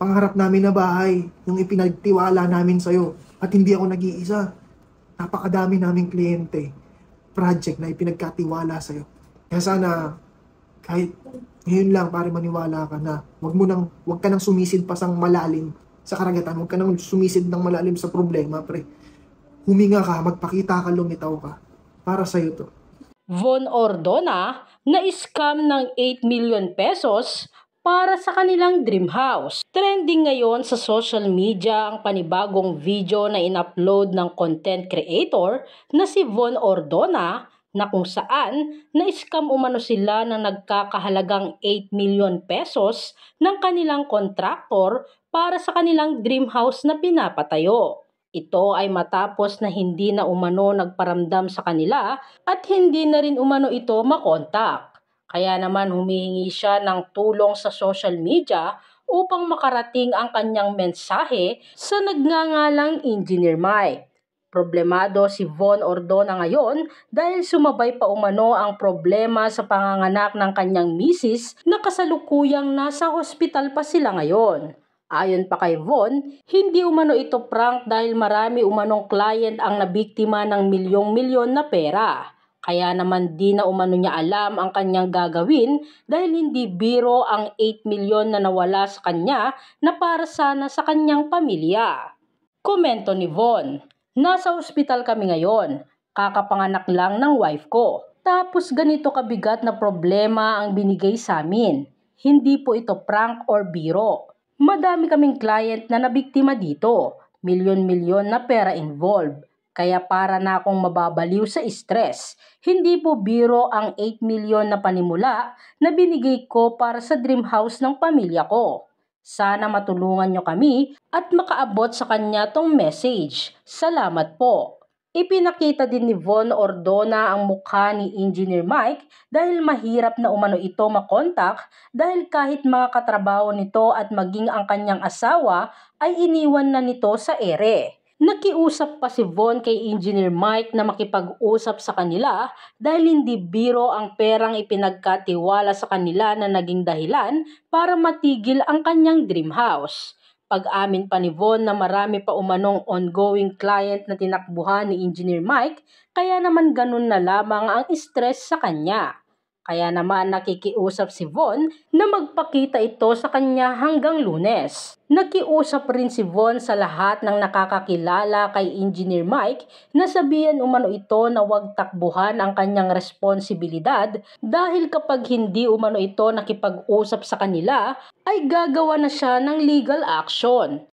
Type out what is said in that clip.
pangarap namin na bahay, yung ipinagtiwala namin sa'yo. At hindi ako nag-iisa. Napakadami naming kliyente, project na ipinagkatiwala sa'yo. Kaya sana, kahit ngayon lang, para maniwala ka na, wag mo nang, wag ka nang sumisid pa sang malalim sa karagatan. Huwag ka nang sumisid ng malalim sa problema, pre. Huminga ka, magpakita ka, lumitaw ka. Para sa'yo to. Von Ordona na-scam ng 8 million pesos para sa kanilang dream house. Trending ngayon sa social media ang panibagong video na inupload ng content creator na si Von Ordona na kung saan na-scam umano sila ng nagkakahalagang 8 million pesos ng kanilang kontraktor para sa kanilang dream house na pinapatayo. Ito ay matapos na hindi na umano nagparamdam sa kanila at hindi na rin umano ito makontak. Kaya naman humihingi siya ng tulong sa social media upang makarating ang kanyang mensahe sa nagngangalang Engineer Mike. Problemado si Von Ordona ngayon dahil sumabay pa umano ang problema sa panganganak ng kanyang misis na kasalukuyang nasa hospital pa sila ngayon. Ayon pa kay Von, hindi umano ito prank dahil marami umanong client ang nabiktima ng milyong-milyon na pera. Kaya naman di na umano niya alam ang kanyang gagawin dahil hindi biro ang 8 milyon na nawala sa kanya na para sana sa kanyang pamilya. Komento ni Von, Nasa ospital kami ngayon. Kakapanganak lang ng wife ko. Tapos ganito kabigat na problema ang binigay sa amin. Hindi po ito prank or biro. Madami kaming client na nabiktima dito. Milyon-milyon na pera involved kaya para na akong mababaliw sa stress, hindi po biro ang 8 milyon na panimula na binigay ko para sa dream house ng pamilya ko. Sana matulungan nyo kami at makaabot sa kanya tong message. Salamat po. Ipinakita din ni Von Ordona ang mukha ni Engineer Mike dahil mahirap na umano ito makontak dahil kahit mga katrabaho nito at maging ang kanyang asawa ay iniwan na nito sa ere. Nakiusap pa si Von kay Engineer Mike na makipag-usap sa kanila dahil hindi biro ang perang ipinagkatiwala sa kanila na naging dahilan para matigil ang kanyang dream house. Pag-amin pa ni Von na marami pa umanong ongoing client na tinakbuhan ni Engineer Mike kaya naman ganun na lamang ang stress sa kanya. Kaya naman nakikiusap si Von na magpakita ito sa kanya hanggang lunes. Nakiusap rin si Von sa lahat ng nakakakilala kay Engineer Mike na sabihan umano ito na huwag takbuhan ang kanyang responsibilidad dahil kapag hindi umano ito nakipag-usap sa kanila ay gagawa na siya ng legal action.